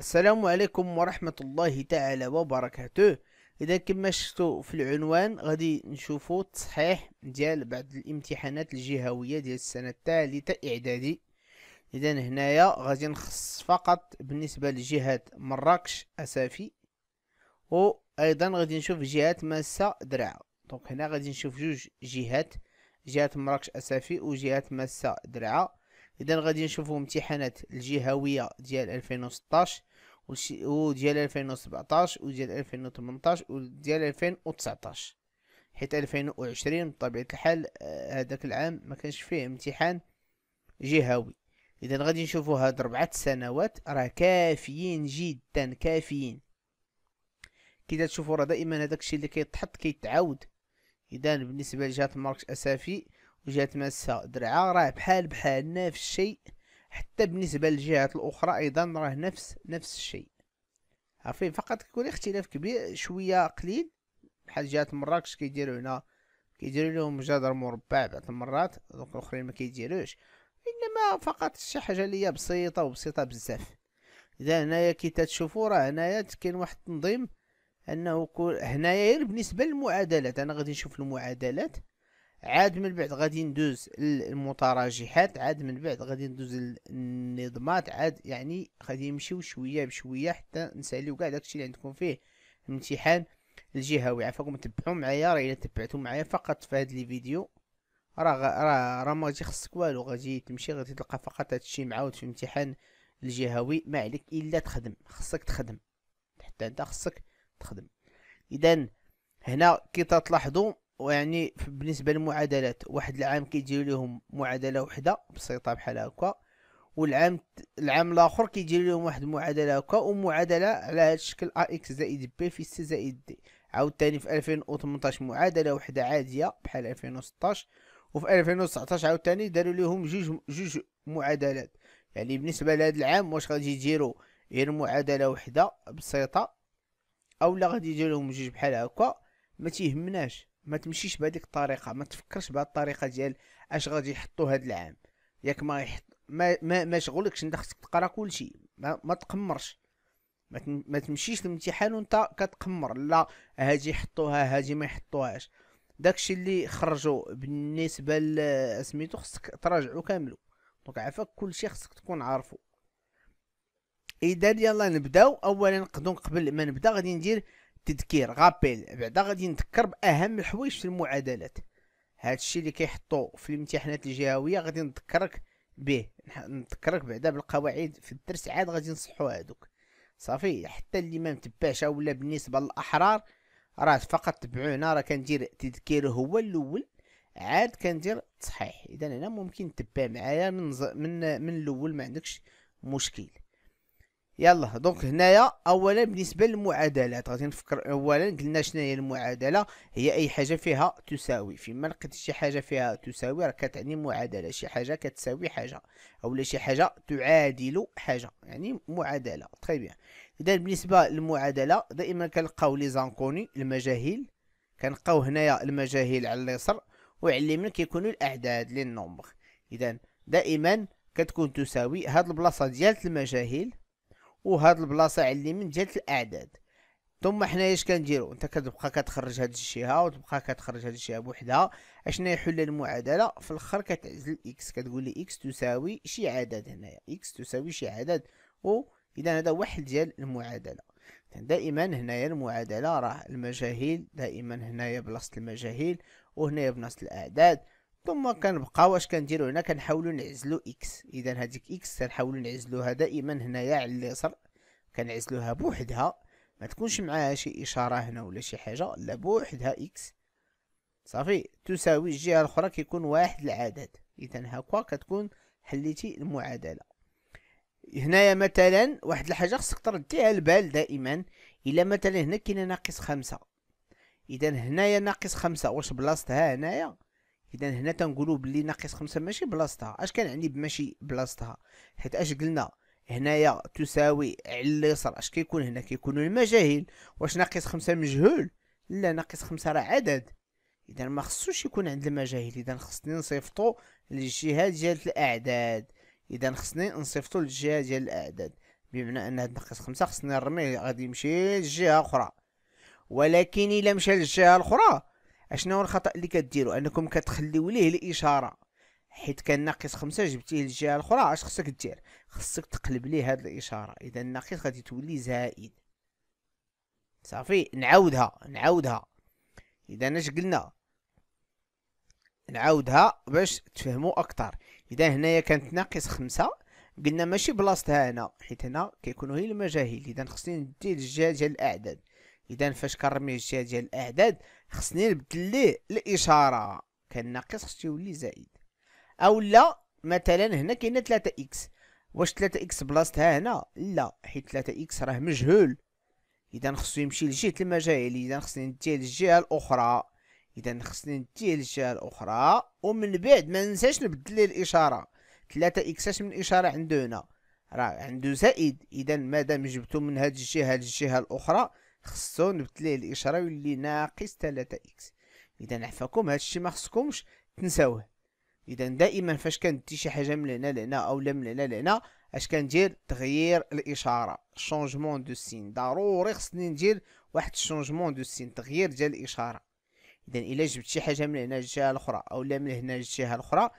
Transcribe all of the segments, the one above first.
السلام عليكم ورحمة الله تعالى وبركاته إذا كما شفتوا في العنوان غادي نشوفوا تصحيح ديال بعض الامتحانات الجهوية ديال السنة الثالثة إعدادي إذا هنايا غادي نخص فقط بالنسبة لجهة مراكش أسافي وأيضا غادي نشوف جهة ماسة درعا دونك هنا غادي نشوف جوج جهات جهة مراكش أسافي وجهة ماسة درعا اذا غادي نشوفوا امتحانات الجهويه ديال 2016 وديال 2017 وديال 2018 وديال 2019 حيت 2020 بطبيعه الحال آه، هذاك العام ما كانش فيه امتحان جهوي اذا غادي نشوفوا هاد ربعة سنوات راه كافيين جدا كافيين كي تشوفوا راه دائما هذاك الشيء اللي كيتحط كيتعاود اذا بالنسبه لجهه ماركس اسافي وجهه ماسه درعا راه بحال بحال نفس الشيء حتى بالنسبه للجهات الاخرى ايضا راه نفس نفس الشيء عارفين فقط كيكون اختلاف كبير شويه قليل بحال جهه مراكش كيديروا هنا كيديروا لهم جدر مربع بعض المرات دوك الاخرين ما كيديروش انما فقط شي حاجه اللي بسيطه وبسيطه بزاف اذا هنايا كي تتشوفوا راه هنايا كاين واحد التنظيم انه هنايا غير بالنسبه للمعادلات انا غادي نشوف المعادلات عاد من بعد غادي ندوز المتراجحات عاد من بعد غادي ندوز النظمات عاد يعني غادي نمشيو شويه بشويه حتى نساليو كاع داكشي اللي عندكم فيه الامتحان الجهوي عفاكم تبعوا معايا راه الا تبعتوا معايا فقط في هاد لي فيديو راه راه راه ما غادي خصك والو غادي تمشي غادي تلقى فقط هادشي معاود في الامتحان الجهوي ما عليك الا تخدم خصك تخدم حتى انت خصك تخدم اذا هنا كي تلاحظوا ويعني بالنسبه للمعادلات واحد العام كيجي لهم معادله وحده بسيطه بحال هكا والعام العام الاخر كيجي لهم واحد المعادله هكا ومعادله على هذا الشكل ا اكس زائد بي في سي زائد دي عاوتاني في 2018 معادله وحده عاديه بحال 2016 وفي 2019 عاوتاني داروا لهم جوج جوج معادلات يعني بالنسبه لهذا العام واش غادي يديروا غير معادله وحده بسيطه اولا غادي يديروا لهم جوج بحال هكا ما تيهمناش ما تمشيش بهذيك الطريقه ما تفكرش بهذه الطريقه ديال اش غادي يحطوا هذا العام ياك ما يحط ما ما, ما شغلكش انت خصك تقرا كلشي ما, ما تقمرش ما, ما تمشيش للامتحان وانت كتقمر لا هاجي يحطوها هاجي ما يحطوهاش داكشي اللي خرجوا بالنسبه لسميتو خصك تراجعو كاملو دونك عافاك كلشي خصك تكون عارفو اذا يلا نبداو اولا قبل ما نبدا غادي ندير تذكير غابيل بعدا غادي نذكر باهم الحوايج في المعادلات هذا الشيء اللي كيحطوا في الامتحانات الجهويه غادي نذكرك به نذكرك بعدا بالقواعد في الدرس عاد غادي نصحوا هادوك صافي حتى اللي ما متبعش ولا بالنسبه للاحرار راه فقط تبعونا راه كندير تذكير هو الاول عاد كندير تصحيح اذا هنا ممكن تتبع معايا من ز... من من الاول ما عندكش مشكل يلا دونك هنايا اولا بالنسبه للمعادلات غادي نفكر اولا قلنا شنو هي المعادله هي اي حاجه فيها تساوي فيما لقيت شي حاجه فيها تساوي راه كتعني معادله شي حاجه كتساوي حاجه اولا شي حاجه تعادل حاجه يعني معادله تري بيان اذا بالنسبه للمعادله دائما كنلقاو لي زانكوني المجاهيل كنلقاو هنايا المجاهيل على اليسر وعلى اليمين كيكونوا الاعداد لي اذا دائما كتكون تساوي هاد البلاصه ديال المجاهيل وهاد البلاصه علي من جهه الاعداد ثم حنايا اش كنديرو انت كتبقى كتخرج هاد الجهه وتبقى كتخرج هاد الجهه بوحدها اشنا يحل المعادله في الاخر كتعزل اكس كتقول لي اكس تساوي شي عدد هنايا اكس تساوي شي عدد و اذا هذا هو حل ديال المعادله دائما هنايا المعادله راه المجاهيل دائما هنايا بلاصه المجاهيل وهنايا بلاصه الاعداد ثم كنبقاو اش كنديرو هنا كنحاولو نعزلو اكس اذا هذيك اكس كنحاولو نعزلوها دائما هنايا على اليسار كنعزلوها بوحدها ما تكونش معاها شي اشاره هنا ولا شي حاجه لا بوحدها اكس صافي تساوي الجهه الاخرى كيكون واحد العدد اذا هكا كتكون حليتي المعادله هنايا مثلا واحد الحاجه خصك ترديها البال دائما الا مثلا هنا كاين ناقص خمسة اذا هنايا ناقص خمسة واش بلاصتها هنايا اذا هنا تنقولوا بلي ناقص خمسة ماشي بلاصتها اش كنعني بماشي بلاصتها حيت اش قلنا هنايا تساوي على اليسار اش كيكون هنا كيكونوا المجاهيل واش ناقص خمسة مجهول لا ناقص خمسة راه عدد اذا ما خصوش يكون عند المجاهيل اذا خصني نصيفطو للجهه ديال الاعداد اذا خصني نصيفطو للجهه ديال الاعداد بمعنى ان هاد ناقص خمسة خصني نرميه غادي يمشي للجهه اخرى ولكن الا مشى للجهه الاخرى اشنو هو الخطا اللي كديروا انكم كتخليو ليه الاشاره حيت كان ناقص خمسة جبتيه للجهه الاخرى اش خصك دير خصك تقلب ليه هاد الاشاره اذا الناقص غادي تولي زائد صافي نعاودها نعاودها اذا اش قلنا نعاودها باش تفهموا اكثر اذا هنايا كانت ناقص خمسة قلنا ماشي بلاصتها هنا حيت هنا كيكونوا هي المجاهيل اذا خصني ندي للجهه ديال الاعداد اذا فاش كنرمي الجهه ديال الاعداد خصني نبدل ليه الاشاره كان ناقص خصو يولي زائد او لا مثلا هنا كاينه 3 اكس واش 3 اكس بلاصتها هنا لا حيت 3 اكس راه مجهول اذا خصو يمشي لجهه المجاهيل اذا خصني نديه للجهه الاخرى اذا خصني نديه للجهه الاخرى ومن بعد ما ننساش نبدل ليه الاشاره 3 اكس اش من اشاره عنده هنا راه عنده زائد اذا مادام جبتو من هاد الجهه للجهه الاخرى خصو نبدل الاشاره ويولي ناقص 3 اكس اذا عفاكم هادشي ما خصكمش تنساوه اذا دائما فاش كندي شي حاجه من هنا لهنا او لا من هنا لهنا اش كندير تغيير الاشاره شونجمون دو سين ضروري خصني ندير واحد شونجمون دو سين تغيير ديال الاشاره اذا الا جبت شي حاجه من هنا للجهه الاخرى او لا من هنا للجهه الاخرى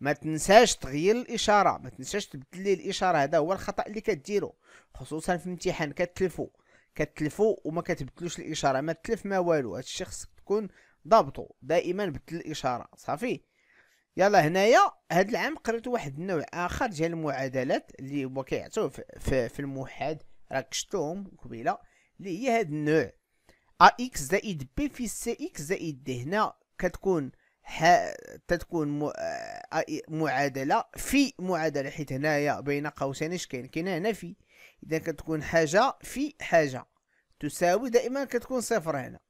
ما تنساش تغير الاشاره ما تنساش تبدل لي الاشاره هذا هو الخطا اللي كديرو خصوصا في الامتحان كتلفو كتلفو وما كتبتلوش الاشاره ما تلف ما والو الشيء خصك تكون ضابطو دائما بدل الاشاره صافي يلا هنايا هاد العام قريت واحد النوع اخر ديال المعادلات اللي هو كيعطيوه في, في الموحد راك شفتوهم قبيله اللي هي هاد النوع ا اكس زائد بي في سي اكس زائد دي هنا كتكون تتكون آه، معادله في معادله حيت هنايا بين قوسين اش كاين كاين هنا في اذا كتكون حاجه في حاجه تساوي دائما كتكون صفر هنا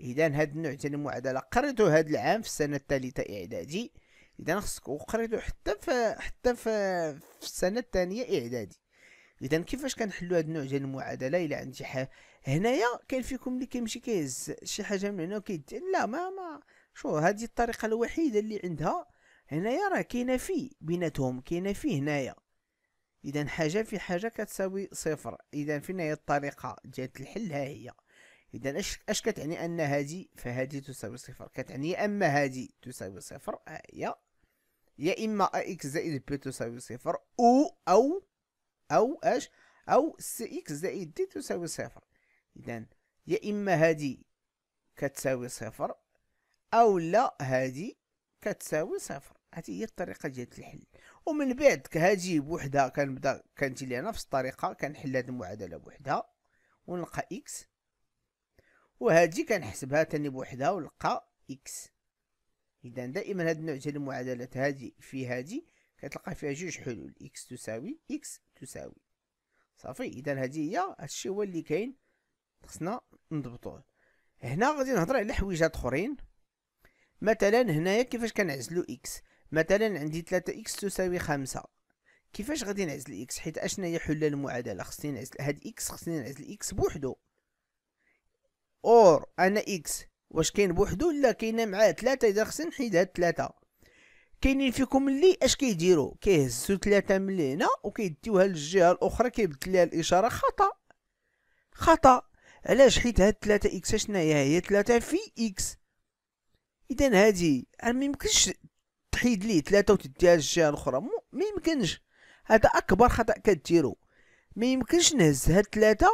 اذا هاد النوع تاع المعادله قريته هاد العام في السنه الثالثه اعدادي اذا خصك وقريته حتى في حتى في, في السنه الثانيه اعدادي اذا كيفاش كنحلوا هاد النوع ديال المعادله الا عندي حاجه هنايا كاين فيكم اللي كيمشي كيهز شي حاجه من هنا وكيد لا ما ما شو هذه الطريقه الوحيده اللي عندها هنايا راه كاينه في بيناتهم كاينه في هنايا اذا حاجه في حاجه كتساوي صفر اذا فين هي الطريقه ديال الحل ها هي اذا اش اش كتعني ان هذه فهذه تساوي صفر كتعني اما هذه تساوي صفر ها هي يا اما ا اكس زائد بي تساوي صفر او او او اش او سي اكس زائد دي تساوي صفر اذا يا اما هذه كتساوي صفر او لا هذه كتساوي صفر هذه هي الطريقه ديال الحل ومن بعد كهاجي بوحدها كنبدا كانت انا نفس الطريقه كنحل هاد المعادله بوحدها ونلقى اكس وهادي كنحسبها تاني بوحدها ونلقى اكس اذا دائما هاد النوع ديال المعادلات هادي في هادي كتلقى فيها جوج حلول اكس تساوي اكس تساوي صافي اذا هادي هي هادشي هو اللي كاين خصنا نضبطوه هنا غادي نهضر على حويجات اخرين مثلا هنايا كيفاش كنعزلو اكس مثلا عندي 3 اكس تساوي 5 كيفاش غادي نعزل اكس حيت اشنا هي حله المعادله خصني نعزل هاد اكس خصني نعزل اكس بوحدو اور انا اكس واش كاين بوحدو لا كاينه معاه 3 اذا خصني نحيد هاد 3 كاينين فيكم اللي اش كيديروا كيهزوا 3 من هنا وكيديوها للجهه الاخرى كيبدل لها الاشاره خطا خطا علاش حيت هاد 3 اكس اشنا هي هي 3 في اكس اذا هادي ما يمكنش تحيد ليه ثلاثه وتديها للجهه الاخرى ما يمكنش هذا اكبر خطا كديرو ما يمكنش نهز هاد ثلاثه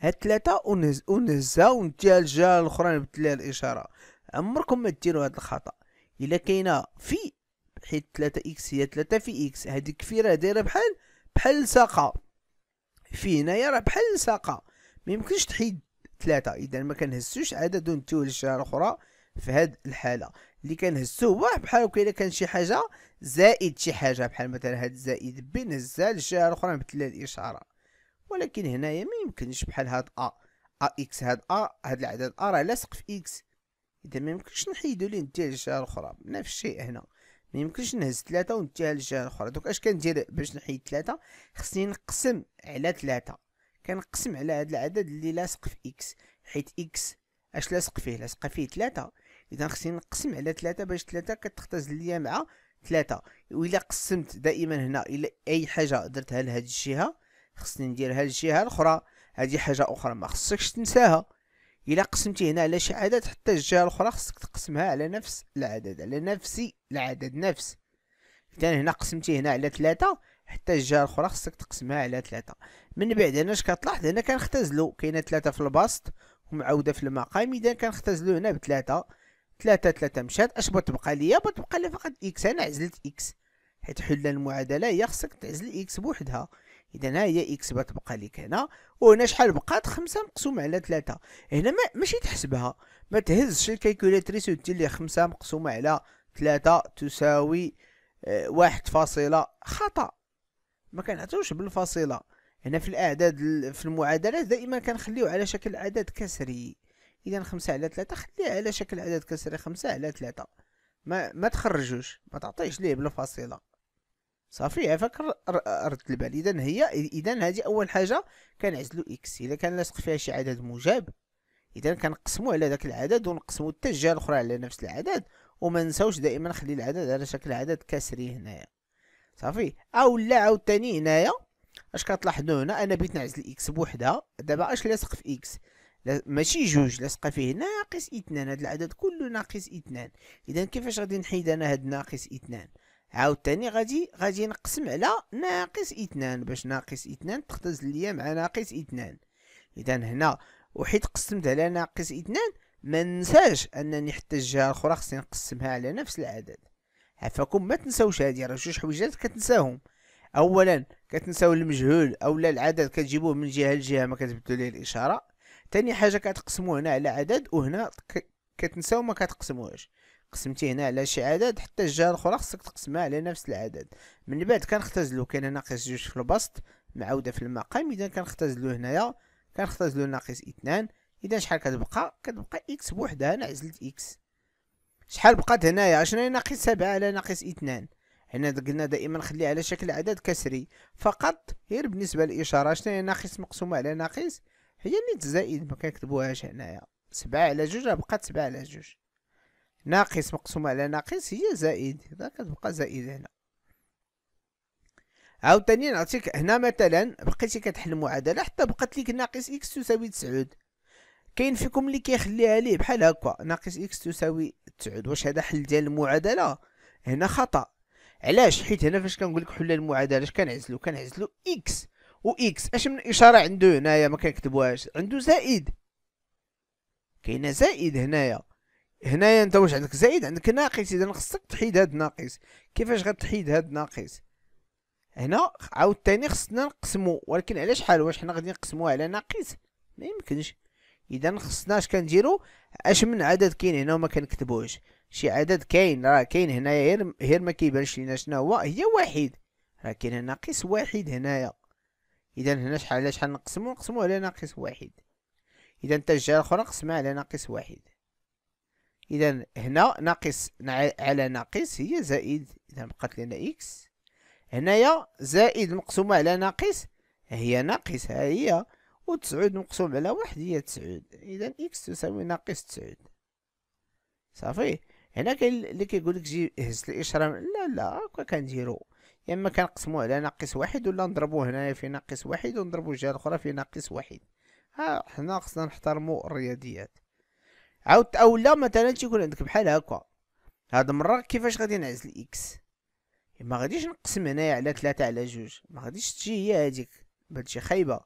هاد ثلاثه ونهز ونهزها ونديها للجهه الاخرى ليها الاشاره عمركم ما ديروا هاد الخطا الا كاينه في حيت ثلاثة اكس هي ثلاثة في اكس هادي كفيره دايره بحال بحال لصاقه في هنايا راه بحال لصاقه ما يمكنش تحيد ثلاثة اذا ما كنهزوش عدد ونتوه للجهة الاخرى في هاد الحاله اللي كنهزو هو بحال هكا الا كان شي حاجه زائد شي حاجه بحال مثلا هاد زائد ب نهزها للجهه الاخرى نبدل الاشاره ولكن هنايا ما يمكنش بحال هاد ا ا اكس هاد ا هاد العدد ا راه لاصق في اكس اذا ميمكنش نحيدو ليه نديها للجهه الاخرى نفس الشيء هنا ميمكنش نهز ثلاثة ونديها للجهه الاخرى دوك اش كندير باش نحيد ثلاثة خصني نقسم على ثلاثة كنقسم على هاد العدد اللي لاصق في اكس حيت اكس اش لاصق فيه لاصق فيه ثلاثة اذا خصني نقسم على 3 باش 3 كتختزل ليا مع ثلاثة وإلا قسمت دائما هنا إلى أي حاجة درتها لهاد الجهة خصني نديرها للجهة الأخرى هذه حاجة أخرى ما خصكش تنساها إلا قسمتي هنا على شي عدد حتى الجهة الأخرى خصك تقسمها على نفس العدد على نفس العدد نفس إذا هنا قسمتي هنا على 3 حتى الجهة الأخرى خصك تقسمها على 3 من بعد هنا اش كتلاحظ هنا كنختزلو كاينة 3 في البسط ومعودة في المقام إذا كنختزلو هنا 3 ثلاثة ثلاثة مشات اش تبقى ليا تبقى لي فقط اكس انا عزلت اكس حيت حل المعادلة هي خصك تعزل اكس بوحدها اذا ها هي اكس تبقى ليك هنا وهنا شحال بقات خمسة مقسوم على ثلاثة هنا ما ماشي تحسبها ما تهزش الكالكولاتريس ودير ليه خمسة مقسومة على ثلاثة تساوي آه، واحد فاصلة خطأ ما كنعطيوش بالفاصلة هنا في الاعداد في المعادلات دائما كنخليو على شكل عدد كسري اذا خمسة على ثلاثة خليها على شكل عدد كسري خمسة على ثلاثة ما ما تخرجوش ما تعطيش ليه بلا فاصله صافي عافاك ردت البال اذا هي اذا هذه اول حاجه كنعزلو اكس الا كان لاصق فيها شي عدد موجب اذا كنقسمو على داك العدد ونقسمو حتى الجهه الاخرى على نفس العدد وما نساوش دائما نخلي العدد على شكل عدد كسري هنايا صافي او لا عاوتاني هنايا اش كتلاحظوا هنا انا بغيت نعزل اكس بوحدها دابا اش لاصق في اكس ماشي نعم. جوج لاصقه فيه ناقص اثنان هاد العدد كله ناقص اثنان اذا كيفاش غادي نحيد انا هاد ناقص اثنان عاوتاني غادي غادي نقسم على ناقص اثنان باش ناقص اثنان تختزل ليا مع ناقص اثنان اذا هنا وحيت قسمت على ناقص اثنان ما ننساش انني حتى الجهه الاخرى خصني نقسمها على نفس العدد عفاكم ما تنساوش هادي راه جوج حويجات كتنساهم اولا كتنساو المجهول اولا العدد كتجيبوه من جهه لجهه ما كتبدلو ليه الاشاره ثاني حاجه كتقسموا هنا على عدد وهنا كتنساو ما كتقسموهاش قسمتي هنا على شي عدد حتى الجهه الاخرى خصك تقسمها على نفس العدد من بعد كنختزلو كاين ناقص جوج في البسط معاوده في المقام اذا كنختزلو هنايا كنختزلو ناقص اثنان اذا شحال كتبقى كتبقى اكس بوحدها انا عزلت اكس شحال بقات هنايا عشرين ناقص سبعة على ناقص اثنان هنا قلنا دائما خليها على شكل عدد كسري فقط غير بالنسبه للاشاره عشرين ناقص مقسومه على ناقص هي اللي تزايد ما كنكتبوهاش هنايا سبعة على جوج بقات سبعة على جوج ناقص مقسومة على ناقص هي زائد إذا كتبقى زائد هنا عاوتاني نعطيك هنا مثلا بقيتي كتحل المعادلة حتى بقات ليك ناقص إكس تساوي تسعود كاين فيكم اللي كيخليها ليه بحال هكا ناقص إكس تساوي تسعود واش هذا حل ديال المعادلة هنا خطأ علاش حيت هنا فاش كنقول لك حل المعادلة اش كنعزلو كنعزلو إكس اكس اش من اشاره عنده هنايا ما كنكتبوهاش عنده زائد كاينه زائد هنايا هنايا انت واش عندك زائد عندك ناقص اذا خصك تحيد هاد الناقص كيفاش غتحيد هاد الناقص هنا عاوتاني خصنا نقسمو ولكن على شحال واش حنا غادي نقسموها على ناقص ما يمكنش اذا خصنا اش كنديرو اش من عدد كاين هنا وما كنكتبوهش شي عدد كاين راه كاين هنايا غير غير ما كيبانش لينا شنو هو هي واحد راه كاين ناقص واحد هنايا اذا هنا شحال على شحال نقسمو نقسمو على ناقص واحد اذا حتى الجهه الاخرى نقسمها على ناقص واحد اذا هنا ناقص على ناقص هي زائد اذا بقات لنا اكس هنايا زائد مقسومه على ناقص هي ناقص ها هي وتسعود مقسوم على واحد هي تسعود اذا اكس تساوي ناقص تسعود صافي هنا كاين اللي كيقول لك جي هز الاشاره لا لا هكا كنديرو يا اما كنقسمو على ناقص واحد ولا نضربو هنايا في ناقص واحد ونضربو الجهه الاخرى في ناقص واحد ها حنا خصنا نحترمو الرياضيات عاود اولا مثلا تيكون عندك بحال هكا هاد المره كيفاش غادي نعزل اكس ما غاديش نقسم هنايا على ثلاثة على جوج ما غاديش تجي هي هاديك بهادشي خايبه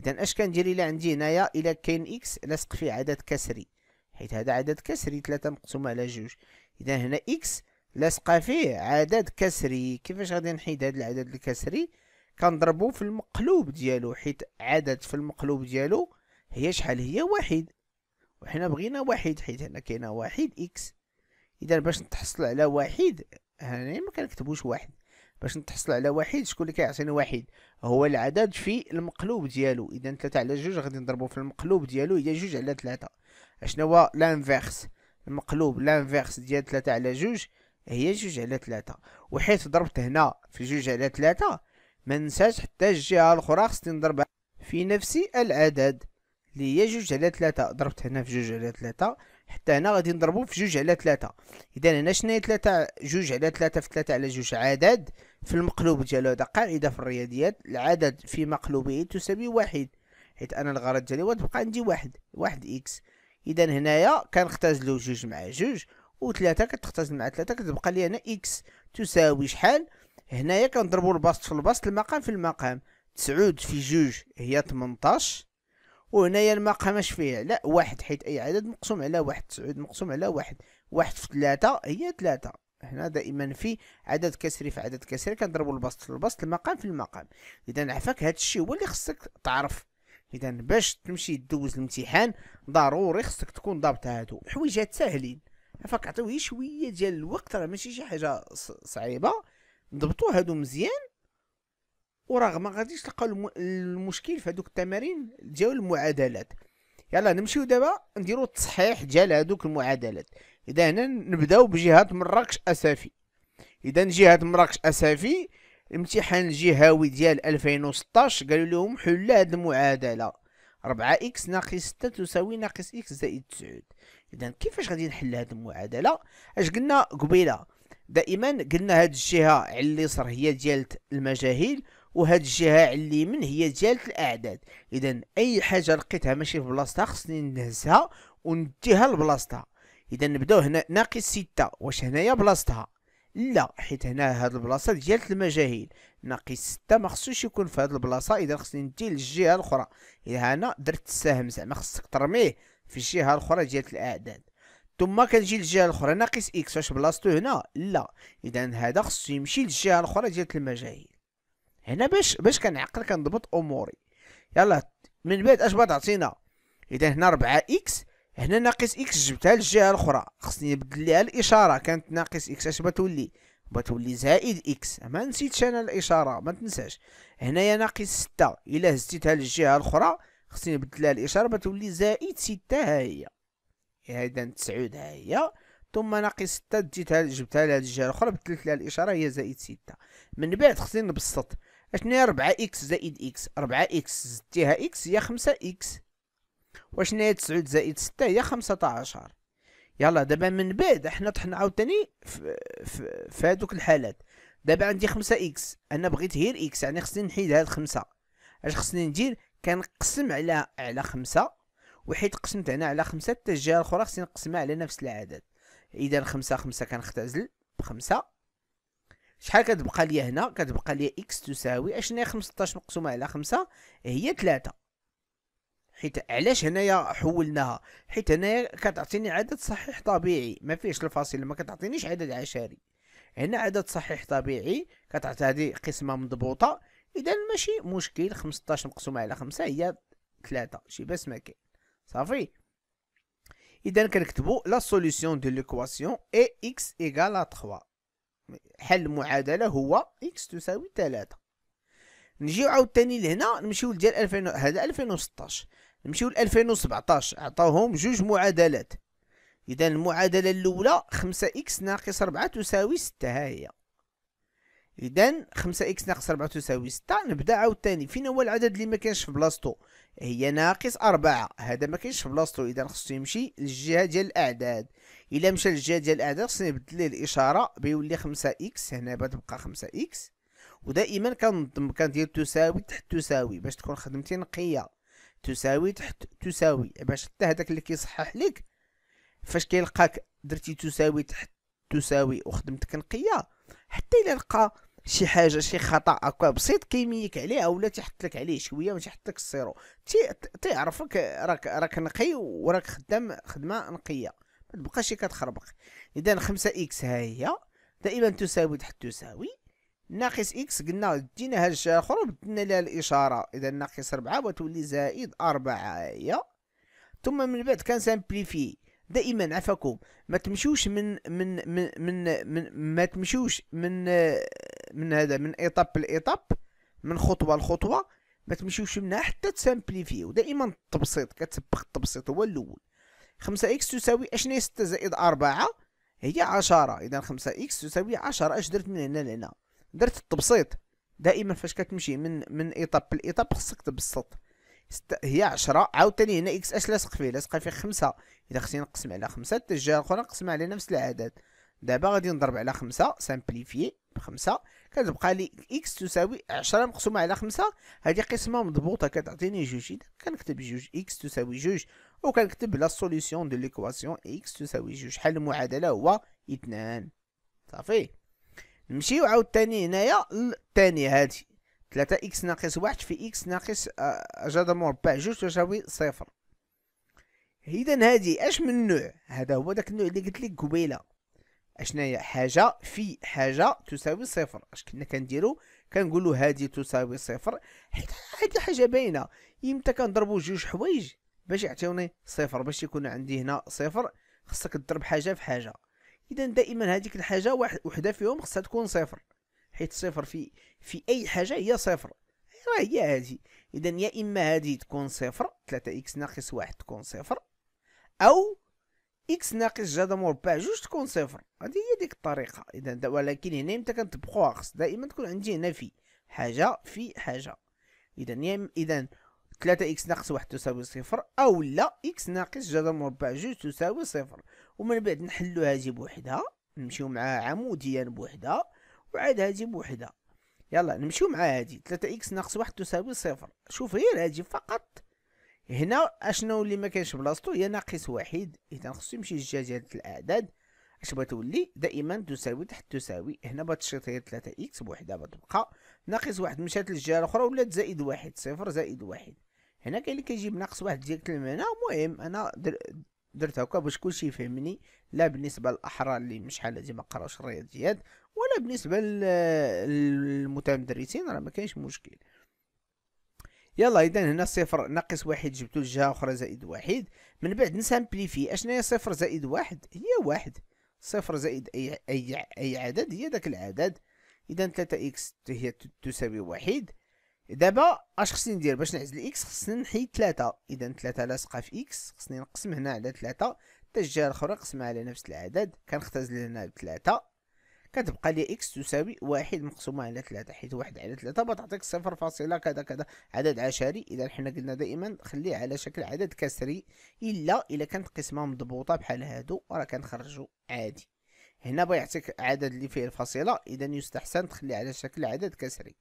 اذا اش كندير الا عندي هنايا الا كاين اكس لاصق فيه عدد كسري حيت هذا عدد كسري ثلاثة مقسومه على جوج اذا هنا اكس لاصقه فيه عدد كسري كيفاش غادي نحيد هذا العدد الكسري كنضربو في المقلوب ديالو حيت عدد في المقلوب ديالو هي شحال هي واحد وحنا بغينا واحد حيت هنا كاينه واحد اكس اذا باش نتحصل على واحد هنا ما كنكتبوش واحد باش نتحصل على واحد شكون اللي كيعطينا واحد هو العدد في المقلوب ديالو اذا 3 على جوج غادي نضربو في المقلوب ديالو هي جوج على 3 اشنو هو لانفيرس المقلوب لانفيرس ديال 3 على جوج هي جوج على ثلاثة وحيت ضربت هنا في جوج على ثلاثة ما ننساش حتى الجهة الاخرى خصني نضربها في نفس العدد اللي هي جوج على ثلاثة ضربت هنا في جوج على ثلاثة حتى هنا غادي نضربو في جوج على ثلاثة اذا هنا شناهي ثلاثة جوج على ثلاثة في ثلاثة على جوج عدد في المقلوب ديالو هذا قاعدة في الرياضيات العدد في مقلوبه تساوي واحد حيت انا الغرض ديالي هو تبقى عندي واحد واحد اكس اذا هنايا كنختزلو جوج مع جوج وثلاثة كتختزل مع ثلاثة كتبقى لي أنا إكس تساوي شحال هنايا كنضربو البسط في البسط المقام في المقام تسعود في جوج هي تمنطاش وهنايا المقام اش فيه لا واحد حيت أي عدد مقسوم على واحد تسعود مقسوم على واحد واحد في ثلاثة هي ثلاثة هنا دائما في عدد كسري في عدد كسري كنضربو البسط في البسط المقام في المقام إذا عفاك هاد الشي هو اللي خصك تعرف اذا باش تمشي دوز الامتحان ضروري خصك تكون ضابط هادو حويجات ساهلين فكعطيوه شويه ديال الوقت راه ماشي شي حاجه صعيبه نضبطوا هادو مزيان وراه ما غاديش تلقاو المشكل في هادوك التمارين ديال المعادلات يلا نمشيو دابا نديرو التصحيح ديال هادوك المعادلات اذا هنا نبداو بجهه مراكش اسافي اذا جهه مراكش اسافي الامتحان الجهوي ديال 2016 قالوا لهم حل هاد المعادله 4 اكس ناقص 6 تساوي ناقص اكس زائد 9 اذا كيفاش غادي نحل هذه المعادله اش قلنا قبيله دائما قلنا هاد الجهه على اليسر هي ديال المجاهيل وهاد الجهه على اليمين هي ديال الاعداد اذا اي حاجه لقيتها ماشي في بلاصتها خصني نهزها ونديها لبلاصتها اذا نبداو هنا ناقص ستة واش هنايا بلاصتها لا حيت هنا هاد البلاصه ديال المجاهيل ناقص ستة ما خصوش يكون في هاد البلاصه اذا خصني ندي للجهه الاخرى اذا انا درت السهم زعما خصك ترميه في الجهه الاخرى ديال الاعداد ثم كنجي للجهه الاخرى ناقص اكس واش بلاصتو هنا لا اذا هذا خصو يمشي للجهه الاخرى ديال المجاهيل هنا باش باش كنعقل كنضبط اموري يلا من بعد اش بغات تعطينا اذا هنا 4 اكس هنا ناقص اكس جبتها للجهه الاخرى خصني نبدل ليها الاشاره كانت ناقص اكس اش بتولي بتولي زائد اكس ما نسيتش انا الاشاره ما تنساش هنايا ناقص 6 الا هزيتها للجهه الاخرى خصني نبدلها الاشاره باش تولي زائد 6 ها هي هذا تسعود ها هي ثم ناقص 6 جيتها جبتها لهاد الجهه الاخرى بدلت لها الاشاره هي زائد 6 من بعد خصني نبسط اشنو هي 4 اكس زائد اكس 4 اكس زدتيها اكس هي 5 اكس واشنو هي 9 زائد 6 هي 15 يلا دابا من بعد حنا طحنا عاوتاني في, هذوك الحالات دابا عندي 5 اكس انا بغيت غير اكس يعني خصني نحيد هاد 5 اش خصني ندير كنقسم على على خمسة وحيت قسمت هنا على خمسة حتى الجهة الأخرى خصني نقسمها على نفس العدد إذا خمسة خمسة كنختزل بخمسة شحال كتبقى ليا هنا كتبقى ليا إكس تساوي أشنو هي خمسطاش مقسومة على خمسة هي ثلاثة حيت علاش هنايا حولناها حيت هنايا كتعطيني عدد صحيح طبيعي ما فيهش الفاصل ما كتعطينيش عدد عشري هنا عدد صحيح طبيعي كتعطي هذه قسمه مضبوطه اذا ماشي مشكل 15 مقسومه على 5 هي 3 شي باس ما كاين صافي اذا كنكتبوا لا سوليسيون دو ليكواسيون اي اكس ايغال ا 3 حل المعادله هو اكس تساوي 3 نجيو عاوتاني لهنا نمشيو لديال 2000 هذا 2016 نمشيو ل 2017 عطاوهم جوج معادلات اذا المعادله الاولى 5 اكس ناقص 4 تساوي 6 ها هي اذا 5 اكس ناقص 4 تساوي 6 نبدا عاوتاني فين هو العدد اللي ما كانش في بلاصتو هي ناقص 4 هذا ما كاينش في بلاصتو اذا خصو يمشي للجهه ديال الاعداد الا مشى للجهه ديال الاعداد خصني نبدل ليه الاشاره بيولي 5 اكس هنا بتبقى 5 اكس ودائما كنضم كندير تساوي تحت تساوي باش تكون خدمتي نقيه تساوي تحت تساوي باش حتى هذاك اللي كيصحح لك فاش كيلقاك درتي تساوي تحت تساوي وخدمتك نقيه حتى الا لقى شي حاجه شي خطا هكا بسيط كيميك عليه اولا تيحط لك عليه شويه ما تيحط لك السيرو تيعرفك راك راك نقي وراك خدام خدمه نقيه ما تبقاش كتخربق اذا 5 اكس ها هي دائما تساوي تحت تساوي ناقص اكس قلنا دينا هاد الشيء الاخر وبدلنا لها الاشاره اذا ناقص 4 وتولي زائد 4 هي ثم من بعد سامبليفي دائما عفاكم ما تمشوش من من من من, من ما تمشوش من من هذا من ايطاب لايطاب من خطوه لخطوه ما تمشيوش منها حتى تسامبليفيو دائما التبسيط كتسبق التبسيط هو الاول 5 اكس تساوي اشني 6 زائد 4 هي 10 اذا 5 اكس تساوي 10 اش درت من هنا لهنا درت التبسيط دائما فاش كتمشي من من ايطاب لايطاب خصك تبسط ست... هي عشرة عاوتاني هنا اكس اش لاصق فيه لاصق فيه خمسة اذا خصني نقسم على خمسة حتى الجهه الاخرى نقسمها على نفس العدد دابا غادي نضرب على خمسة سامبليفي بخمسة كتبقى لي اكس تساوي عشرة مقسومه على خمسة هادي قسمه مضبوطه كتعطيني جوج اذا كنكتب جوج اكس تساوي جوج وكنكتب لا سوليسيون دو ليكواسيون اكس تساوي جوج حل المعادله هو اثنان صافي نمشيو عاوتاني هنايا للثانيه هادي 3 إكس ناقص واحد في إكس ناقص آه، جذر مربع جوج تساوي صفر إذا هادي أش من نوع هذا هو داك النوع اللي قلت لك قبيله أشناهي حاجة في حاجة تساوي صفر أش كنا كنديرو كنقولو هادي تساوي صفر حيت هادي حاجة باينة إمتى كنضربو جوج حوايج باش يعطيوني صفر باش يكون عندي هنا صفر خصك تضرب حاجة في حاجة إذا دائما هاديك الحاجة وحدة فيهم خصها تكون صفر حيت صفر في في اي حاجه هي صفر راه هي هذه اذا يا اما هذه تكون صفر 3 اكس ناقص واحد تكون صفر او اكس ناقص جد مربع جوج تكون صفر هذه هي ديك الطريقه اذا ولكن هنا امتى كنطبقوها خص دائما تكون عندي هنا في حاجه في حاجه اذا اذا 3 اكس ناقص واحد تساوي صفر او لا اكس ناقص جد مربع جوج تساوي صفر ومن بعد نحلو هذه بوحدها نمشيو معاها عموديا بوحدها وعاد هذه بوحدها يلا نمشيو مع هذه 3 اكس ناقص واحد تساوي صفر شوف غير هذه فقط هنا اشنو اللي ما كانش بلاصتو هي ناقص واحد اذا خصو يمشي لجدول الاعداد اش تولي دائما تساوي تحت تساوي هنا بتشريط هي 3 اكس بوحده بتبقى ناقص واحد مشات للجهه الاخرى ولات زائد واحد صفر زائد واحد هنا كاين اللي كيجيب ناقص واحد ديال المعنى المهم انا در... درت هكا باش كلشي يفهمني لا بالنسبه للاحرار اللي مش حال ما قراوش الرياضيات ولا بالنسبه للمتمدرسين راه ما كاينش مشكل يلا اذا هنا صفر ناقص واحد جبتو الجهه اخرى زائد واحد من بعد نسامبليفي اشنا هي صفر زائد واحد هي واحد صفر زائد اي اي اي عدد هي داك العدد اذا 3 اكس هي تساوي واحد دابا اش خصني ندير باش نعزل اكس خصني نحيد 3 اذا 3 لاصقه في اكس خصني نقسم هنا على 3 حتى الجهه الاخرى نقسمها على نفس العدد كنختزل هنا ب 3 كتبقى لي اكس تساوي واحد مقسومة على ثلاثة حيت واحد على ثلاثة بتعطيك صفر فاصلة كذا كذا عدد عشري إذا حنا قلنا دائما خليه على شكل عدد كسري إلا إلا كانت قسمة مضبوطة بحال هادو راه كنخرجو عادي هنا بيعطيك عدد اللي فيه الفاصلة إذا يستحسن تخليه على شكل عدد كسري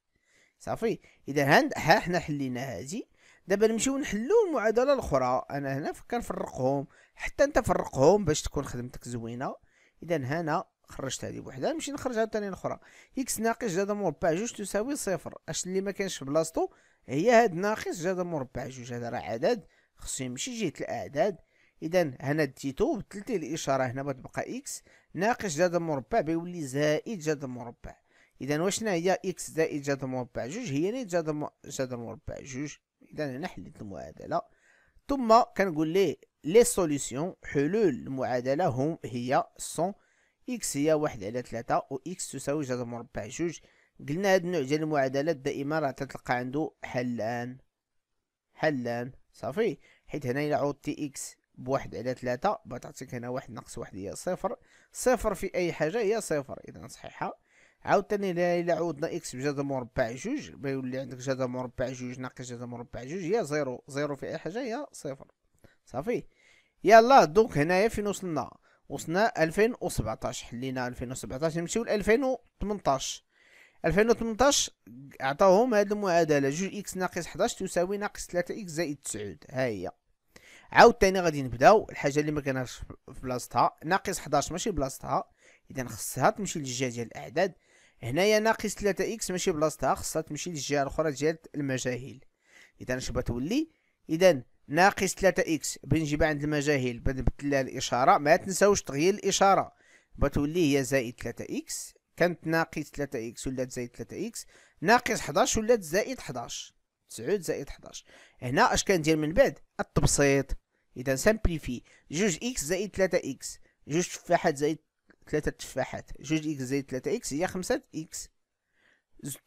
صافي إذا هاند ها حنا حلينا هادي دابا نمشيو نحلو المعادلة الأخرى أنا هنا كنفرقهم حتى أنت فرقهم باش تكون خدمتك زوينة إذا هنا خرجت هذه بوحدها نمشي نخرج عاوتاني الاخرى اكس ناقص جذر مربع جوج تساوي صفر اش اللي ما كانش بلاصتو هي هاد ناقص جذر مربع جوج هذا راه عدد خصو يمشي جهه الاعداد اذا هنا ديتو بدلتي الاشاره هنا بتبقى اكس ناقص جذر مربع بيولي زائد جذر مربع اذا واشنا هي اكس زائد جذر مربع جوج هي نيت جذر مربع جوج اذا هنا حليت المعادله ثم كنقول ليه لي سوليسيون حلول المعادله هم هي 100 إكس هي واحد على ثلاثة و إكس تساوي جذر مربع جوج قلنا هاد النوع ديال المعادلات دائما راه تتلقى عنده حلان حلان صافي حيت هنا إلا عوضتي إكس بواحد على ثلاثة بتعطيك هنا واحد ناقص واحد هي صفر صفر في أي حاجة هي صفر إذا صحيحة عاوتاني إلا عوضنا إكس بجذر مربع جوج بيولي عندك جذر مربع جوج ناقص جذر مربع جوج هي زيرو زيرو في أي حاجة هي صفر صافي يلا دونك هنايا فين وصلنا وصلنا 2017 حلينا 2017 نمشيو ل 2018 2018 عطاوهم هاد المعادله جوج اكس ناقص 11 تساوي ناقص 3 اكس زائد 9 ها هي عاوتاني غادي نبداو الحاجه اللي ما كانتش في بلاصتها ناقص 11 ماشي بلاصتها اذا خصها تمشي للجهه ديال الاعداد هنايا ناقص 3 اكس ماشي بلاصتها خصها تمشي للجهه الاخرى ديال المجاهيل اذا اش تولي اذا ناقص 3 اكس بنجيبها عند المجاهيل بنبدلها الاشاره ما تنساوش تغيير الاشاره بتولي هي زائد 3 اكس كانت ناقص 3 اكس ولات زائد 3 اكس ناقص 11 ولات زائد 11 تسعود زائد 11 هنا اش كندير من بعد التبسيط اذا سامبليفي جوج اكس زائد 3 اكس جوج تفاحات زائد 3 تفاحات جوج اكس زائد 3 اكس هي 5 اكس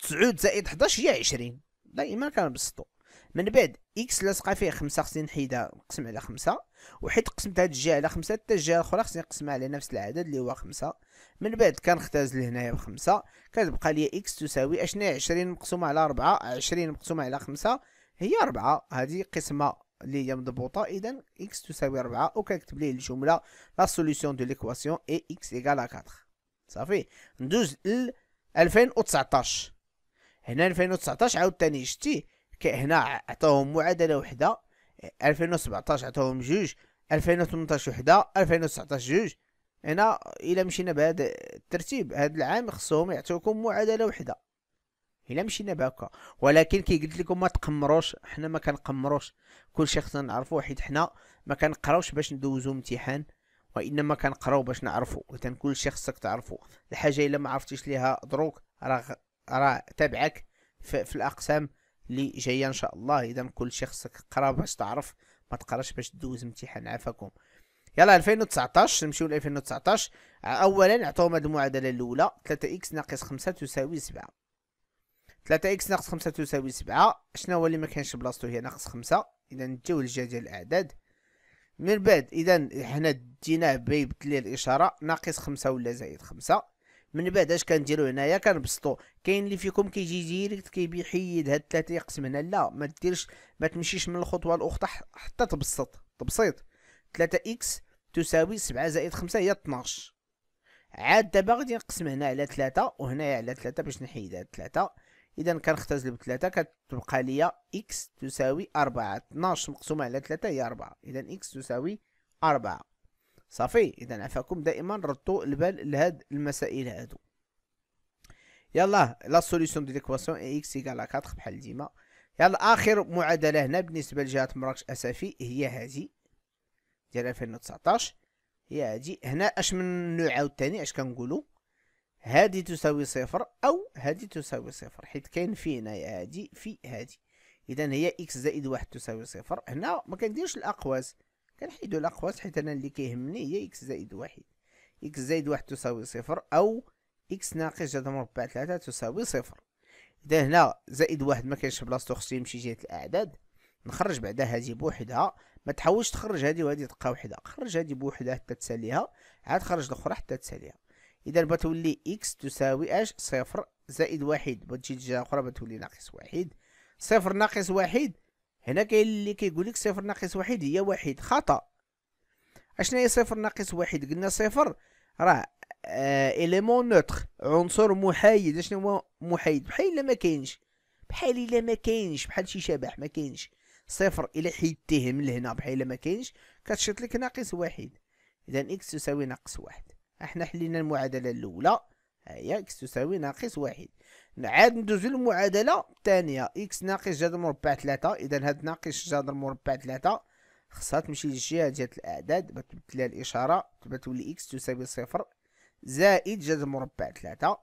تسعود زائد 11 هي 20 دائما كنبسطو من بعد اكس لاصقه فيه خمسة خصني نحيدها نقسم على خمسة وحيت قسمت هاد الجهة على خمسة حتى الجهة الأخرى خصني نقسمها على نفس العدد اللي هو خمسة من بعد كنختزل هنايا بخمسة كتبقى لي اكس تساوي اشنو عشرين مقسومة على ربعة عشرين مقسومة على خمسة هي ربعة هذه قسمة اللي هي مضبوطه اذا اكس تساوي 4 وكنكتب ليه الجمله لا سوليسيون دو ليكواسيون اي اكس ايكال 4 صافي ندوز ل 2019 هنا 2019 عاود عاوتاني شتي هنا عطاهم معادله وحده 2017 عطاهم جوج 2018 وحده 2019 جوج هنا الا مشينا بهذا الترتيب هذا العام خصهم يعطيوكم معادله وحده الا مشينا بهكا ولكن كي قلت لكم ما تقمروش حنا ما كنقمروش كلشي خصنا نعرفوه حيت حنا ما كنقراوش باش ندوزو امتحان وانما كنقراو باش نعرفو كل كلشي خصك تعرفو الحاجه الا ما عرفتيش ليها دروك راه راه تابعك في, في الاقسام اللي جايه ان شاء الله اذا كل شخصك قرا باش تعرف ما تقراش باش تدوز امتحان عافاكم يلا 2019 نمشيو ل 2019 اولا عطوهم هاد المعادله الاولى 3 اكس ناقص 5 تساوي 7 3 اكس ناقص 5 تساوي 7 شنو هو اللي ما كانش بلاصتو هي ناقص 5 اذا نجيو للجهه ديال الاعداد من بعد اذا حنا ديناه بيبدل لي الاشاره ناقص 5 ولا زائد 5 من بعد اش كنديرو هنايا كنبسطو كاين اللي فيكم كيجي ديريكت كيبيع حيد هاد الثلاثه يقسم هنا لا ما ديرش ما تمشيش من الخطوه الاخرى حتى تبسط تبسيط 3 اكس تساوي 7 زائد 5 هي 12 عاد دابا غادي نقسم هنا على 3 وهنايا على 3 باش نحيد هاد 3 اذا كنختزل ب 3 كتبقى ليا اكس تساوي 4 12 مقسومه على 3 هي 4 اذا اكس تساوي 4 صافي اذا عفاكم دائما ردوا البال لهاد المسائل هادو يلا لا سوليسيون دي ليكواسيون اكس ايكال 4 بحال ديما يلا اخر معادله هنا بالنسبه لجهه مراكش اسفي هي هذه ديال 2019 هي هذه هنا اش من نوع عاوتاني اش كنقولوا هذه تساوي صفر او هذه تساوي صفر حيت كاين في هنايا هذه في هذه اذا هي اكس زائد واحد تساوي صفر هنا ما كنديرش الاقواس كنحيدو الأقواس حيت أنا اللي كيهمني هي إكس زائد واحد إكس زائد واحد تساوي صفر أو إكس ناقص جذر مربع ثلاثة تساوي صفر إذا هنا زائد واحد ما كاينش بلاصتو خصو يمشي جهة الأعداد نخرج بعدا هادي بوحدها ما تحاولش تخرج هادي وهادي تبقى وحدها خرج هادي بوحدها حتى تساليها عاد خرج الاخرى حتى تساليها اذا بتولي اكس تساوي اش صفر زائد واحد بتجي الجهه الاخرى بتولي ناقص واحد صفر ناقص واحد هنا كاين اللي كيقول لك صفر ناقص واحد هي واحد خطا اشنا هي صفر ناقص واحد قلنا صفر راه اليمون آه، نوتر عنصر محايد اشنا هو محايد بحال الا ما كاينش بحال الا ما كاينش بحال شي شبح ما كاينش صفر الا حيدتيه من لهنا بحال الا ما كاينش كتشط لك ناقص واحد اذا اكس تساوي ناقص واحد احنا حلينا المعادله الاولى هي اكس تساوي ناقص واحد عاد ندوزو للمعادله الثانيه اكس ناقص جذر مربع 3 اذا هاد ناقص جذر مربع 3 خاصها تمشي للجهه ديال الاعداد تبدل الاشاره تبدل تولي اكس تساوي صفر زائد جذر مربع 3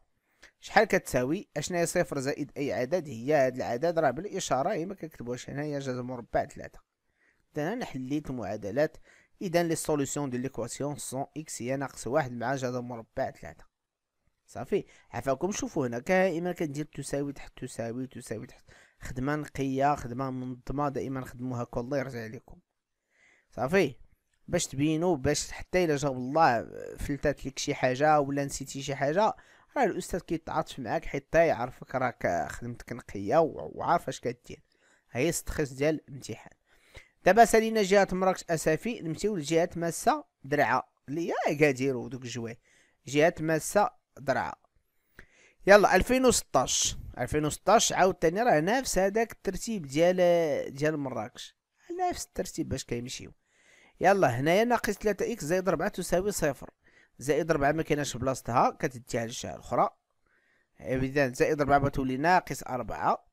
شحال كتساوي اشنا هي صفر زائد اي عدد هي هاد العدد راه بالاشاره هي ما كنكتبوهاش هنايا جذر مربع 3 اذا انا حليت المعادلات اذا لي سوليسيون ديال ليكواسيون سون اكس هي ناقص واحد مع جذر مربع 3 صافي عفاكم شوفوا هنا كائما كندير تساوي تحت تساوي تساوي تحت خدمه نقيه خدمه منظمه دائما خدموها هكا الله يرجع عليكم صافي باش تبينوا باش حتى الا جاب الله آه، فلتات لك شي حاجه ولا نسيتي شي حاجه راه الاستاذ كيتعاطف معاك حيت يعرفك راك خدمتك نقيه وعارف اش كدير هي ستريس ديال الامتحان دابا سالينا جهه مراكش اسافي نمشيو لجهه ماسه درعا اللي هي اكادير ودوك الجواي جهه ماسه درعا يلا 2016 2016 عاوتاني راه نفس هذاك الترتيب ديال ديال مراكش نفس الترتيب باش كيمشيو يلا هنايا ناقص 3 اكس زائد 4 تساوي صفر زائد 4 ما كايناش بلاصتها كتدي على الجهه الاخرى اذا زائد 4 بتولي ناقص 4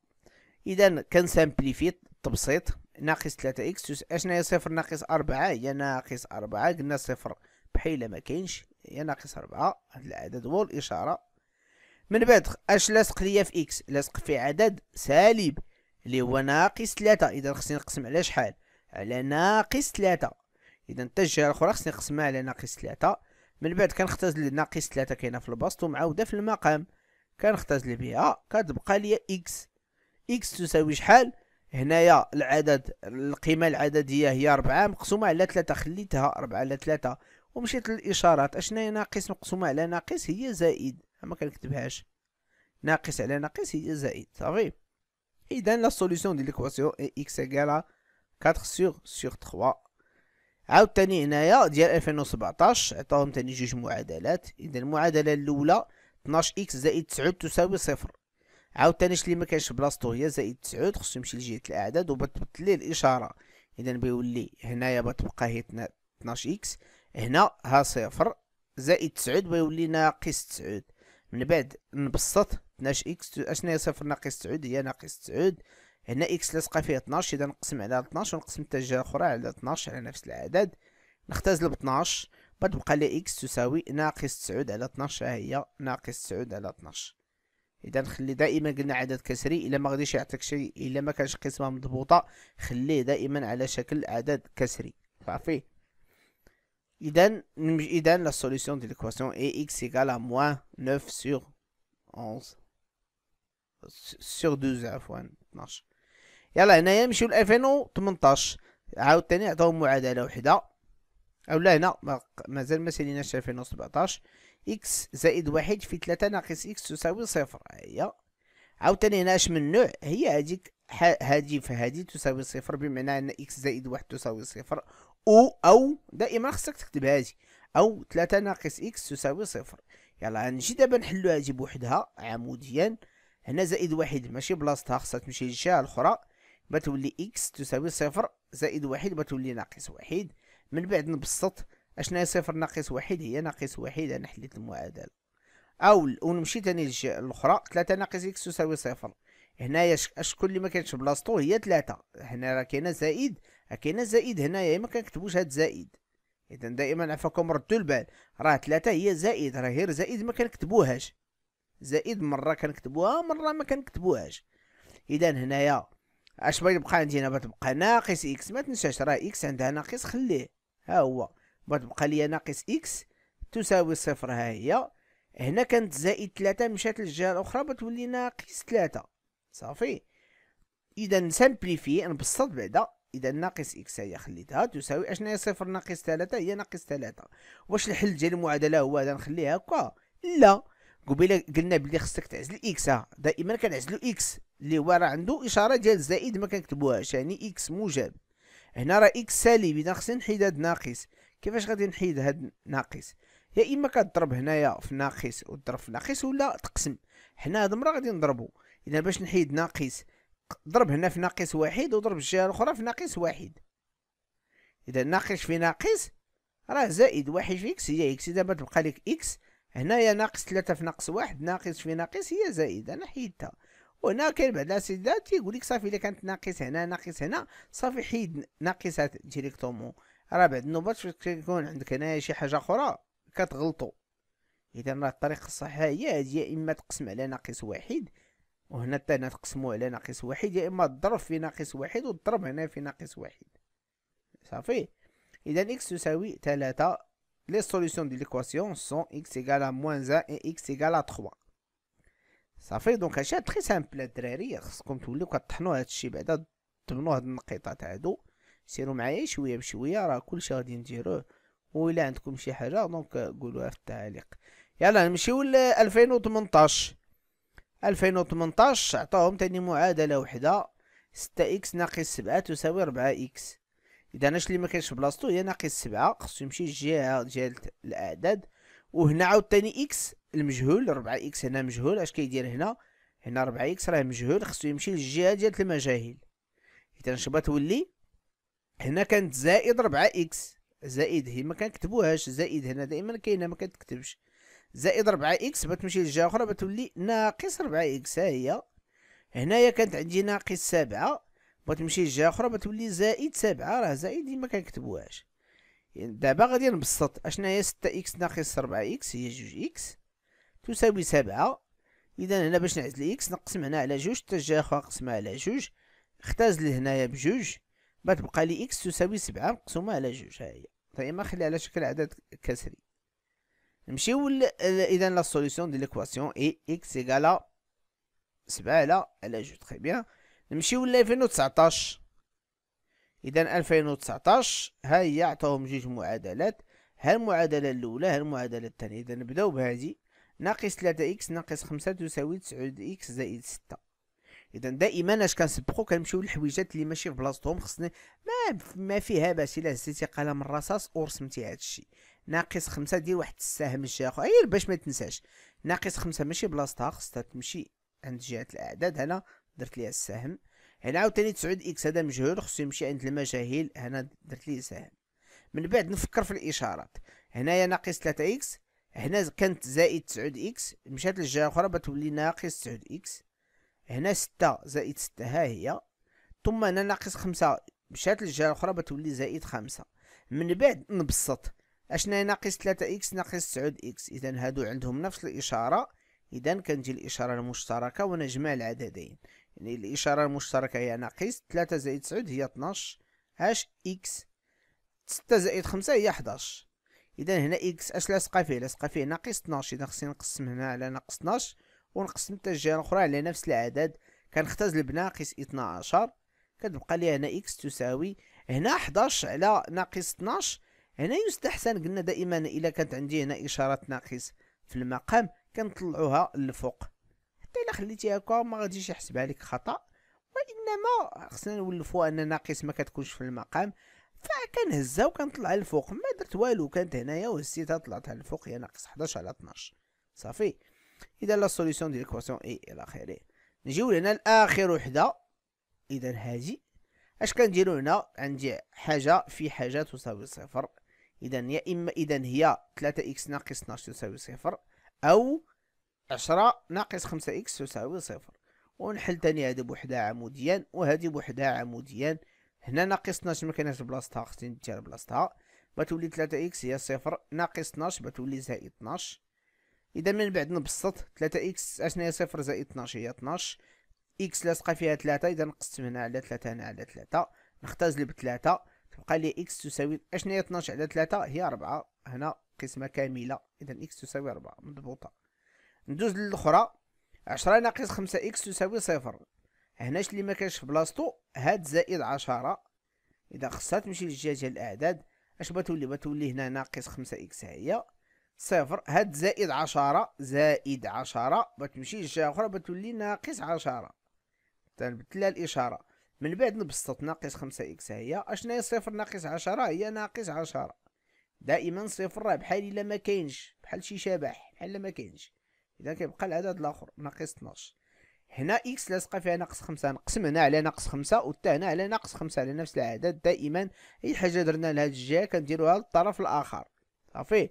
اذا كان سامبليفي التبسيط ناقص 3 اكس اشنا هي صفر ناقص 4 هي ناقص 4 قلنا صفر بحال ما كاينش هي ناقص ربعة هاد العدد هو الإشارة من بعد اش لاصق ليا في إكس لاصق في عدد سالب اللي هو ناقص ثلاثة إذا خصني نقسم على شحال على ناقص ثلاثة إذا حتى الجهة الأخرى خصني نقسمها على ناقص ثلاثة من بعد كنختزل ناقص ثلاثة كاينة في البسط ومعاودة في المقام كنختزل بها كتبقى ليا إكس إكس تساوي شحال هنايا العدد القيمة العددية هي ربعة مقسومة على ثلاثة خليتها ربعة على ثلاثة ومشيت للاشارات اشنا ناقص مقسومه على ناقص هي زائد ما كنكتبهاش ناقص على ناقص هي زائد صافي اذا لا سوليسيون ديال ليكواسيون اكس ايكالا 4 سور سور 3 عاوتاني هنايا ديال 2017 عطاهم تاني جوج معادلات اذا المعادله الاولى 12 اكس زائد 9 تساوي صفر عاوتاني اش اللي ما كانش بلاصتو هي زائد 9 خصو يمشي لجهه الاعداد وبتبدل ليه الاشاره اذا بيولي هنايا بتبقى هي 12 اكس هنا ها صفر زائد تسعود ويولي ناقص تسعود من بعد نبسط اتناش اكس اشناهي صفر ناقص تسعود هي ناقص تسعود هنا اكس لاصقة فيه اتناش اذا نقسم على اتناش ونقسم الجهه اخرى على اتناش على نفس العدد نختزل ب 12 بقى لي اكس تساوي ناقص تسعود على 12 هي ناقص تسعود على 12 اذا خلي دائما قلنا عدد كسري الا ما غاديش يعطيك شيء الا ما كانش قسمه مضبوطه خليه دائما على شكل عدد كسري صافي إذا إذا la solution de l'équation est x égale à moins 9 sur 11 sur 12 عفوا 12 يلا هنايا نمشيو ل 2018 عاوتاني عطاهم معادلة وحدة أولا لا هنا مازال ما ساليناش 2017 إكس زائد واحد في تلاتة ناقص إكس تساوي صفر هي عاوتاني هنا اش من نوع هي هاديك هادي فهادي تساوي صفر بمعنى أن إكس زائد واحد تساوي صفر او او دائما خصك تكتب هذه او 3 ناقص اكس تساوي صفر يلا نجي دابا نحلو هذه بوحدها عموديا هنا زائد واحد ماشي بلاصتها خصها تمشي للجهه الاخرى بتولي اكس تساوي صفر زائد واحد بتولي ناقص واحد من بعد نبسط اشنا هي صفر ناقص واحد هي ناقص واحد انا حليت المعادله او ونمشي تاني للجهه الاخرى 3 ناقص اكس تساوي صفر هنايا شكون كل ما كانش بلاصتو هي 3 هنا راه كاينه زائد كاين زائد هنايا يعني ما كنكتبوش هاد زائد اذا دائما عفاكم ردوا البال راه ثلاثه هي زائد راه غير زائد ما كنكتبوهاش زائد مره كنكتبوها مره ما كنكتبوهاش اذا هنايا اش بغي يبقى عندي هنا بتبقى ناقص اكس ما تنساش راه اكس عندها ناقص خليه ها هو بتبقى ليا ناقص اكس تساوي صفر ها هي هنا كانت زائد ثلاثة مشات للجهة الأخرى بتولي ناقص ثلاثة صافي إذا نسامبليفي نبسط بعدا اذا ناقص اكس خليتها تساوي اشنا هي صفر ناقص ثلاثة هي ناقص ثلاثة واش الحل ديال المعادله هو هذا نخليها هكا لا قبيله قلنا بلي خصك تعزل اكس دائما كنعزلو اكس اللي هو راه عنده اشاره ديال زائد ما كنكتبوهاش يعني اكس موجب هنا راه اكس سالب اذا خصني نحيد هاد ناقص كيفاش غادي نحيد هاد ناقص يا اما كضرب هنايا في ناقص وتضرب في ناقص ولا تقسم حنا هاد المره غادي نضربو اذا باش نحيد ناقص ضرب هنا في ناقص واحد وضرب الجهة الأخرى في ناقص واحد إذا ناقص في ناقص راه زائد واحد في إكس هي إكس دابا تبقى لك إكس هنايا ناقص ثلاثة في ناقص واحد ناقص في ناقص هي زائد أنا حيدتها وهنا كاين بعض الاسئله تيقول لك صافي إلا كانت ناقص هنا ناقص هنا صافي حيد ناقصة ديريكتومون راه بعد النوبات فاش كيكون عندك هنايا شي حاجة أخرى كتغلطو إذا راه الطريقة الصحيحة هي هادي يا إما تقسم على ناقص واحد وهنا حتى هنا على ناقص واحد يا اما الضرب في ناقص واحد والضرب هنا في ناقص واحد صافي اذا اكس تساوي 3 لي سوليسيون ديال ليكواسيون سون اكس ايكال موان زان اي اكس ايكال 3 صافي دونك هادشي تري سامبل الدراري خصكم توليو كطحنوا هادشي بعدا تبنوا هاد النقيطات هادو سيروا معايا شويه بشويه راه كلشي غادي نديروه وإلا عندكم شي حاجه دونك قولوها في التعليق يلا نمشيو ل 2018 2018 عطاهم تاني معادلة وحدة ستة إكس ناقص سبعة تساوي ربعة إكس إذا اش اللي ما كاينش بلاصتو هي ناقص سبعة خصو يمشي الجهة ديال الأعداد وهنا عاوتاني إكس المجهول ربعة إكس هنا مجهول أش كيدير هنا هنا ربعة إكس راه مجهول خصو يمشي للجهة ديال المجاهيل إذا شبا تولي هنا كانت زائد ربعة إكس زائد هي ما كنكتبوهاش زائد هنا دائما كاينه ما كتكتبش زائد 4 اكس تمشي للجهه اخرى بتولي ناقص 4 اكس ها هي هنايا كانت عندي ناقص 7 تمشي للجهه اخرى بتولي زائد 7 راه زائد ما كنكتبوهاش يعني دابا غادي نبسط اشنا هي 6 اكس ناقص 4 اكس هي 2 اكس تساوي 7 اذا هنا باش نعزل اكس نقسم هنا على 2 حتى الجهه اخرى نقسمها على 2 اختزل هنايا بجوج ما تبقى لي اكس تساوي 7 مقسومه على 2 ها هي طيب ما خلي على شكل عدد كسري نمشيو اذا لا سوليسيون ديال ليكواسيون اي اكس ايكالا 7 على على جو تري بيان نمشيو ل 2019 اذا 2019 ها هي عطاهم جوج معادلات ها المعادله الاولى ها المعادله الثانيه اذا نبداو بهذه ناقص 3 اكس ناقص 5 تساوي 9 اكس زائد 6 اذا دائما اش كنسبقو كنمشيو للحويجات اللي ماشي في بلاصتهم خصني ما ما فيها باش الا هزيتي قلم الرصاص ورسمتي هذا الشيء ناقص خمسة دير واحد السهم الشاخو غير باش ما تنساش ناقص خمسة ماشي بلاصتها خصها تمشي عند جهة الأعداد هنا درت ليها السهم هنا عاوتاني تسعود إكس هذا مجهول خصو يمشي عند المجاهيل هنا درت ليه سهم من بعد نفكر في الإشارات هنايا ناقص تلاتة إكس هنا كانت زائد تسعود إكس مشات للجهة الأخرى بتولي ناقص تسعود إكس هنا ستة زائد ستة ها هي ثم هنا ناقص خمسة مشات للجهة الأخرى بتولي زائد خمسة من بعد نبسط اشنا ناقص 3 اكس ناقص 9 اكس اذا هادو عندهم نفس الاشاره اذا كنجي الاشاره المشتركه ونجمع العددين يعني الاشاره المشتركه هي ناقص 3 زائد 9 هي 12 اش اكس 6 زائد 5 هي 11 اذا هنا اكس اش لاصقه فيه لاصقه فيه ناقص 12 اذا خصني نقسم هنا على ناقص 12 ونقسم حتى الجهه الاخرى على نفس العدد كنختزل بناقص 12 كتبقى لي هنا اكس تساوي هنا 11 على ناقص 12 هنا يستحسن قلنا دائما الى كانت عندي هنا إشارة ناقص في المقام كنطلعوها للفوق حتى إلا خليتيها هكا ما غاديش يحسبها لك خطأ وإنما خصنا نولفو أن ناقص ما كتكونش في المقام فكنهزها وكنطلعها للفوق ما درت والو كانت هنايا وهزيتها طلعتها للفوق هي ناقص 11 على 12 صافي إذا لا سوليسيون ديال الكواسيون إي إلى آخره نجيو لهنا لآخر وحدة إذا هذه اش كنديرو هنا عندي حاجة في حاجة تساوي صفر اذا يا اما اذا هي 3 اكس ناقص 12 تساوي صفر او 10 ناقص 5 اكس تساوي صفر ونحل تاني هذا بوحدها عموديا وهذه بوحدها عموديا هنا ناقص 12 ما كايناش بلاصتها خصني ندير بلاصتها بتولي 3 اكس هي صفر ناقص 12 بتولي زائد 12 اذا من بعد نبسط 3 اكس اشنا هي صفر زائد 12 هي 12 اكس لاصقه فيها 3 اذا نقسم هنا على 3 هنا على 3 نختزل ب 3 بقى لي اكس تساوي اشنو هي 12 على 3 هي 4 هنا قسمه كامله اذا اكس تساوي 4 مضبوطه ندوز للاخرى 10 ناقص 5 اكس تساوي صفر هنا اللي ما كانش في بلاصتو هاد زائد 10 اذا خصها تمشي للجهه ديال الاعداد اش بتولي بتولي هنا ناقص 5 اكس هي صفر هاد زائد 10 زائد 10 بتمشي للجهه اخرى بتولي ناقص 10 طيب، تنبدل الاشاره من بعد نبسط ناقص خمسة إكس هي أشنا هي صفر ناقص عشرة هي ناقص عشرة دائما صفر راه بحال إلا مكاينش بحال شي شبح بحال إلا مكاينش إذا كيبقى العدد الآخر ناقص 12 هنا إكس لاصقة فيها ناقص خمسة نقسم هنا على ناقص خمسة تا هنا على ناقص خمسة على نفس العدد دائما أي حاجة درنا لهاد الجهة كنديروها للطرف الآخر صافي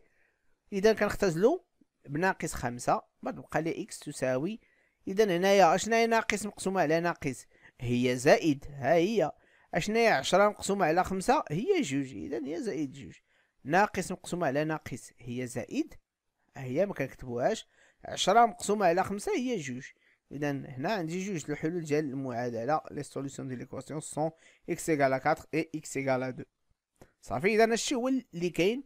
إذا كنختزلو بناقص خمسة بعد بقى لي إكس تساوي إذا هنايا أشناهي ناقص مقسومة على ناقص هي زائد ها هي اشناهي عشرة مقسومة على خمسة هي جوج اذا هي زائد جوج ناقص مقسومة على ناقص هي زائد هي ما كنكتبوهاش عشرة مقسومة على خمسة هي جوج اذا هنا عندي جوج الحلول ديال المعادلة لي سوليسيون ديال ليكواسيون سون اكس ايكال 4 اي اكس ايكال 2 صافي اذا هادشي هو اللي كاين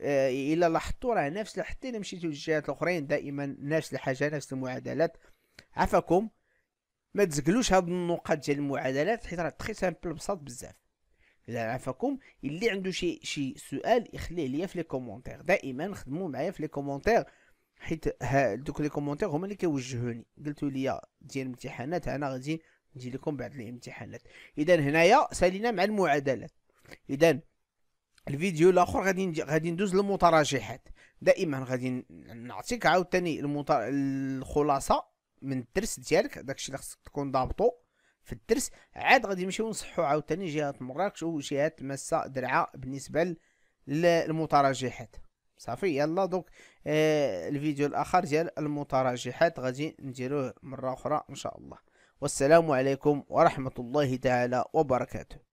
آه الا لاحظتوا راه نفس حتى الا مشيتو للجهات الاخرين دائما نفس الحاجه نفس المعادلات عفاكم ما تزكلوش هاد النقاط ديال المعادلات حيت راه تخي سامبل بساط بزاف اذا عافاكم اللي عنده شي شي سؤال يخليه ليا في لي كومونتير دائما خدموا معايا في لي كومونتير حيت دوك لي كومونتير هما اللي كيوجهوني قلتوا لي ديال الامتحانات انا غادي نجي لكم بعد الامتحانات اذا هنايا سالينا مع المعادلات اذا الفيديو الاخر غادي غادي ندوز للمتراجحات دائما غادي نعطيك عاوتاني المط... الخلاصه من الدرس ديالك داكشي اللي خصك تكون ضابطو في الدرس عاد غادي نمشيو نصحو عاوتاني جهه مراكش وجهه مسا درعا بالنسبه للمتراجحات صافي يلا دوك آه الفيديو الاخر ديال المتراجحات غادي نديروه مره اخرى ان شاء الله والسلام عليكم ورحمه الله تعالى وبركاته